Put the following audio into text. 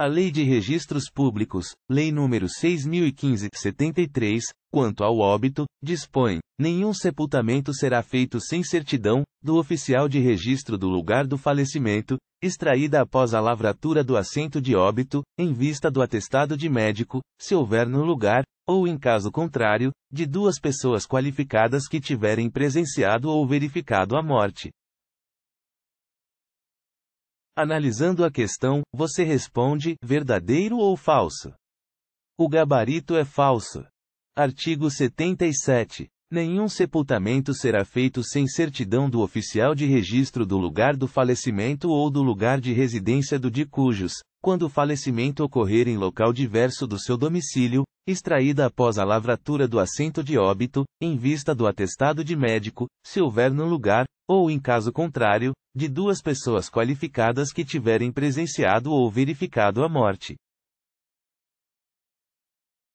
A Lei de Registros Públicos, Lei nº 6015-73, quanto ao óbito, dispõe: nenhum sepultamento será feito sem certidão do oficial de registro do lugar do falecimento, extraída após a lavratura do assento de óbito, em vista do atestado de médico, se houver no lugar, ou em caso contrário, de duas pessoas qualificadas que tiverem presenciado ou verificado a morte. Analisando a questão, você responde: verdadeiro ou falso? O gabarito é falso. Artigo 77. Nenhum sepultamento será feito sem certidão do oficial de registro do lugar do falecimento ou do lugar de residência do de cujos, quando o falecimento ocorrer em local diverso do seu domicílio, extraída após a lavratura do assento de óbito, em vista do atestado de médico, se houver no lugar, ou em caso contrário, de duas pessoas qualificadas que tiverem presenciado ou verificado a morte.